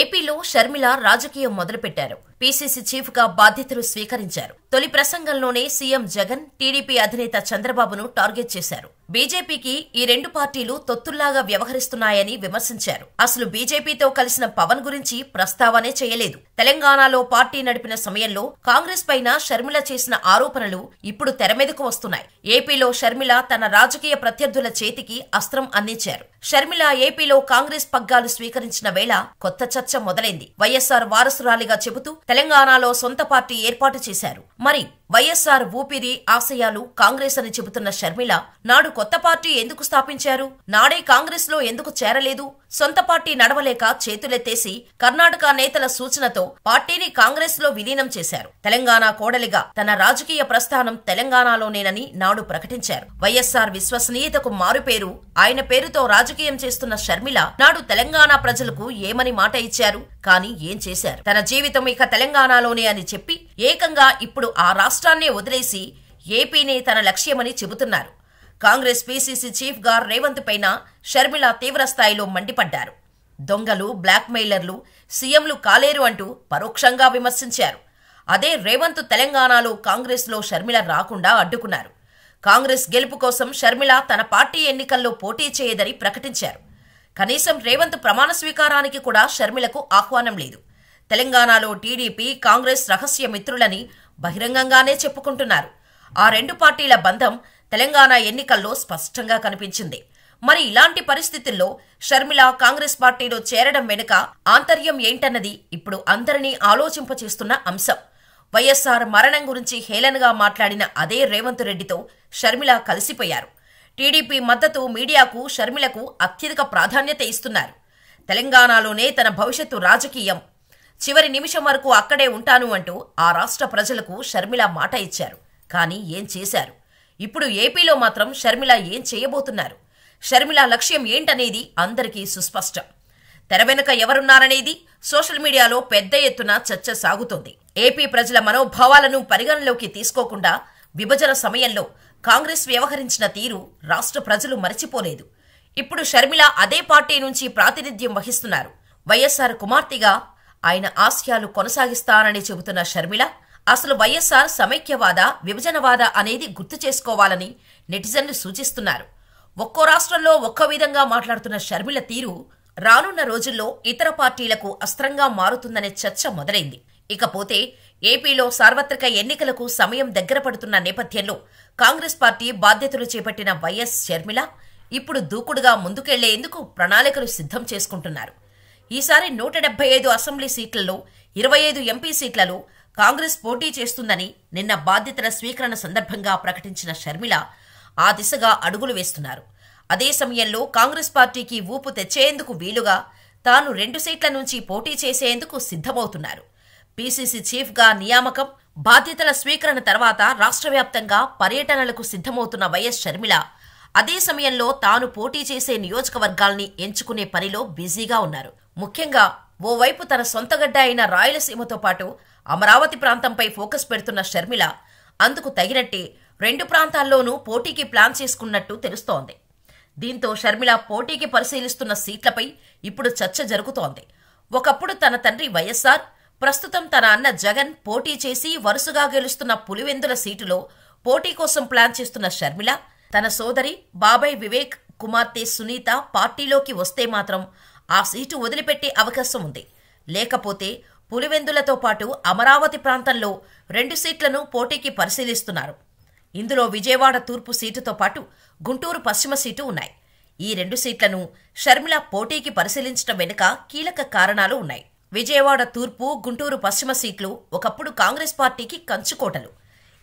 ఏపీలో షర్మిల రాజకీయం మొదలుపెట్టారు పీసీసీ చీఫ్ గా బాధ్యతలు స్వీకరించారు తొలి ప్రసంగంలోనే సీఎం జగన్ టీడీపీ అధినేత చంద్రబాబును టార్గెట్ చేశారు బీజేపీకి ఈ రెండు పార్టీలు తొత్తుల్లాగా వ్యవహరిస్తున్నాయని విమర్శించారు అసలు బీజేపీతో కలిసిన పవన్ గురించి ప్రస్తావనే చేయలేదు తెలంగాణలో పార్టీ నడిపిన సమయంలో కాంగ్రెస్ పైన షర్మిల చేసిన ఆరోపణలు ఇప్పుడు తెరమీదకు వస్తున్నాయి ఏపీలో షర్మిల తన రాజకీయ ప్రత్యర్థుల చేతికి అస్త్రం అందించారు షర్మిల ఏపీలో కాంగ్రెస్ పగ్గాలు స్వీకరించిన వేళ కొత్త చర్చ మొదలైంది వైఎస్సార్ వారసురాలిగా చెబుతూ తెలంగాణలో సొంత పార్టీ ఏర్పాటు చేశారు మరి వైఎస్ఆర్ ఊపిరి ఆశయాలు కాంగ్రెస్ అని చెబుతున్న షర్మిల నాడు కొత్త పార్టీ ఎందుకు స్థాపించారు నాడే కాంగ్రెస్ లో ఎందుకు చేరలేదు సొంత పార్టీ నడవలేక చేతులెత్తేసి కర్ణాటక నేతల సూచనతో పార్టీని కాంగ్రెస్ లో విలీనం చేశారు తెలంగాణ కోడలిగా తన రాజకీయ ప్రస్థానం తెలంగాణలోనేనని నాడు ప్రకటించారు వైఎస్ఆర్ విశ్వసనీయతకు మారుపేరు ఆయన పేరుతో రాజకీయం చేస్తున్న షర్మిల నాడు తెలంగాణ ప్రజలకు ఏమని మాట ఇచ్చారు కానీ ఏం చేశారు తన జీవితం ఇక తెలంగాణలోనే అని చెప్పి ఏకంగా ఇప్పుడు ఆ రాష్ట్రాన్నే వదిలేసి ఏపీనే తన లక్ష్యమని చెబుతున్నారు కాంగ్రెస్ పీసీసీ చీఫ్ గా రేవంత్ పైన షర్మిల తీవ్రస్థాయిలో మండిపడ్డారు దొంగలు బ్లాక్మెయిలర్లు సీఎంలు కాలేరు అంటూ పరోక్షంగా విమర్శించారు అదే రేవంత్ తెలంగాణలో కాంగ్రెస్లో షర్మిల రాకుండా అడ్డుకున్నారు కాంగ్రెస్ గెలుపు కోసం షర్మిల తన పార్టీ ఎన్నికల్లో పోటీ చేయదని ప్రకటించారు కనీసం రేవంత్ ప్రమాణ స్వీకారానికి కూడా షర్మిలకు ఆహ్వానం లేదు తెలంగాణలో టీడీపీ కాంగ్రెస్ రహస్య మిత్రులని బహిరంగంగానే చెప్పుకుంటున్నారు ఆ రెండు పార్టీల బంధం తెలంగాణ ఎన్నికల్లో స్పష్టంగా కనిపించింది మరి ఇలాంటి పరిస్థితుల్లో షర్మిల కాంగ్రెస్ పార్టీలో చేరడం వెనుక ఆంతర్యం ఏంటన్నది ఇప్పుడు అందరినీ ఆలోచింపచేస్తున్న అంశం వైఎస్ఆర్ మరణం గురించి హేళనగా మాట్లాడిన అదే రేవంత్ రెడ్డితో షర్మిల కలిసిపోయారు టీడీపీ మద్దతు మీడియాకు షర్మిలకు అత్యధిక ప్రాధాన్యత ఇస్తున్నారు తెలంగాణలోనే తన భవిష్యత్తు రాజకీయం చివరి నిమిషం వరకు అక్కడే ఉంటాను అంటూ ఆ రాష్ట్ర ప్రజలకు షర్మిల మాట ఇచ్చారు కానీ ఏం చేశారు ఇప్పుడు ఏపీలో మాత్రం షర్మిల ఏం చేయబోతున్నారు షర్మిల లక్ష్యం ఏంటనేది అందరికీ సుస్పష్టం తెర వెనుక ఎవరున్నారనేది సోషల్ మీడియాలో పెద్ద ఎత్తున చర్చ సాగుతోంది ఏపీ ప్రజల మనోభావాలను పరిగణలోకి తీసుకోకుండా విభజన సమయంలో కాంగ్రెస్ వ్యవహరించిన తీరు రాష్ట్ర ప్రజలు మరచిపోలేదు ఇప్పుడు షర్మిల అదే పార్టీ నుంచి ప్రాతినిధ్యం వహిస్తున్నారు వైఎస్ఆర్ కుమార్తెగా ఆయన ఆశయాలు కొనసాగిస్తానని చెబుతున్న షర్మిల అసలు వైఎస్ఆర్ సమైక్యవాద విభజనవాద అనేది గుర్తు చేసుకోవాలని నెటిజన్లు సూచిస్తున్నారు ఒక్కో రాష్ట్రంలో ఒక్కో విధంగా మాట్లాడుతున్న షర్మిల తీరు రానున్న రోజుల్లో ఇతర పార్టీలకు అస్త్రంగా మారుతుందనే చర్చ మొదలైంది ఇకపోతే ఏపీలో సార్వత్రిక ఎన్నికలకు సమయం దగ్గర పడుతున్న నేపథ్యంలో కాంగ్రెస్ పార్టీ బాధ్యతలు చేపట్టిన వైఎస్ షర్మిల ఇప్పుడు దూకుడుగా ముందుకెళ్లేందుకు ప్రణాళికలు సిద్ధం చేసుకుంటున్నారు ఈసారి నూట డెబ్బై ఐదు అసెంబ్లీ సీట్లలో ఇరవై ఐదు ఎంపీ సీట్లలో కాంగ్రెస్ పోటీ చేస్తుందని నిన్న బాధ్యతల స్వీకరణ సందర్భంగా ప్రకటించిన షర్మిల ఆ దిశగా అడుగులు వేస్తున్నారు అదే సమయంలో కాంగ్రెస్ పార్టీకి ఊపు తెచ్చేందుకు వీలుగా తాను రెండు సీట్ల నుంచి పోటీ చేసేందుకు సిద్ధమవుతున్నారు పీసీసీ చీఫ్గా నియామకం బాధ్యతల స్వీకరణ తర్వాత రాష్ట్ర వ్యాప్తంగా పర్యటనలకు సిద్ధమవుతున్న వైఎస్ షర్మిల అదే సమయంలో తాను పోటీ చేసే నియోజకవర్గాల్ని ఎంచుకునే పనిలో బిజీగా ఉన్నారు ముఖ్యంగా ఓవైపు తన సొంతగడ్డ అయిన రాయలసీమతో పాటు అమరావతి ప్రాంతంపై ఫోకస్ పెడుతున్న షర్మిల అందుకు తగినట్టే రెండు ప్రాంతాల్లోనూ పోటీకి ప్లాన్ చేసుకున్నట్టు తెలుస్తోంది దీంతో షర్మిల పోటీకి పరిశీలిస్తున్న సీట్లపై ఇప్పుడు చర్చ జరుగుతోంది ఒకప్పుడు తన తండ్రి వైఎస్ఆర్ ప్రస్తుతం తన అన్న జగన్ పోటీ చేసి వరుసగా గెలుస్తున్న పులివెందుల సీటులో పోటీ కోసం ప్లాన్ చేస్తున్న షర్మిల తన సోదరి బాబాయ్ వివేక్ కుమార్తె సునీత పార్టీలోకి వస్తే మాత్రం ఆ సీటు వదిలిపెట్టే అవకాశం ఉంది లేకపోతే పులివెందులతో పాటు అమరావతి ప్రాంతంలో రెండు సీట్లను పోటీకి పరిశీలిస్తున్నారు ఇందులో విజయవాడ తూర్పు సీటుతో పాటు గుంటూరు పశ్చిమ సీటు ఉన్నాయి ఈ రెండు సీట్లను షర్మిల పోటీకి పరిశీలించడం వెనుక కీలక కారణాలు ఉన్నాయి విజయవాడ తూర్పు గుంటూరు పశ్చిమ సీట్లు ఒకప్పుడు కాంగ్రెస్ పార్టీకి కంచుకోటలు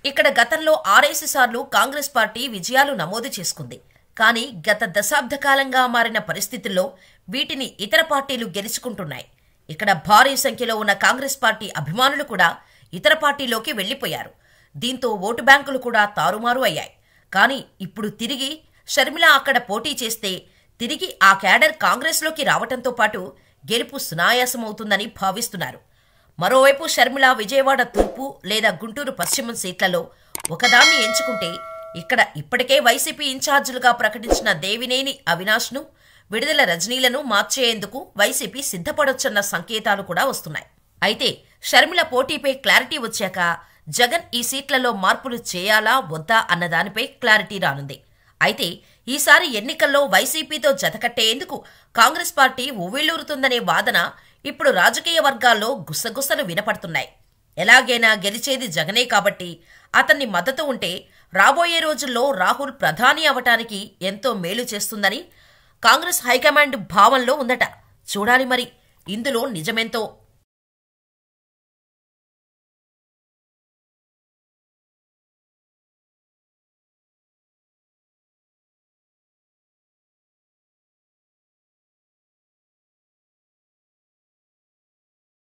ఇక్కడ గతంలో ఆరేసి సార్లు కాంగ్రెస్ పార్టీ విజయాలు నమోదు చేసుకుంది కానీ గత దశాబ్ద కాలంగా మారిన పరిస్థితుల్లో వీటిని ఇతర పార్టీలు గెలుచుకుంటున్నాయి ఇక్కడ భారీ సంఖ్యలో ఉన్న కాంగ్రెస్ పార్టీ అభిమానులు కూడా ఇతర పార్టీలోకి వెళ్లిపోయారు దీంతో ఓటు బ్యాంకులు కూడా తారుమారు అయ్యాయి కానీ ఇప్పుడు తిరిగి షర్మిల అక్కడ పోటీ చేస్తే తిరిగి ఆ క్యాడర్ కాంగ్రెస్లోకి రావటంతో పాటు గెలుపు సునాయాసమవుతుందని భావిస్తున్నారు మరోవైపు షర్మిల విజయవాడ తూర్పు లేదా గుంటూరు పశ్చిమం సీట్లలో ఒకదాన్ని ఎంచుకుంటే ఇక్కడ ఇప్పటికే వైసీపీ ఇన్ఛార్జీలుగా ప్రకటించిన దేవినేని అవినాష్ను విడుదల రజనీలను మార్చేందుకు వైసీపీ సిద్ధపడొచ్చన్న సంకేతాలు కూడా వస్తున్నాయి అయితే షర్మిల పోటీపై క్లారిటీ వచ్చాక జగన్ ఈ సీట్లలో మార్పులు చేయాలా వద్దా అన్న దానిపై క్లారిటీ రానుంది అయితే ఈసారి ఎన్నికల్లో వైసీపీతో జతకట్టేందుకు కాంగ్రెస్ పార్టీ ఉవ్విళ్లూరుతుందనే వాదన ఇప్పుడు రాజకీయ వర్గాల్లో గుసగుసలు వినపడుతున్నాయి ఎలాగైనా గెలిచేది జగనే కాబట్టి అతన్ని మద్దతు ఉంటే రాబోయే రోజుల్లో రాహుల్ ప్రధాని అవటానికి ఎంతో మేలు చేస్తుందని కాంగ్రెస్ హైకమాండ్ భావంలో ఉందట చూడాలి మరి ఇందులో నిజమెంతో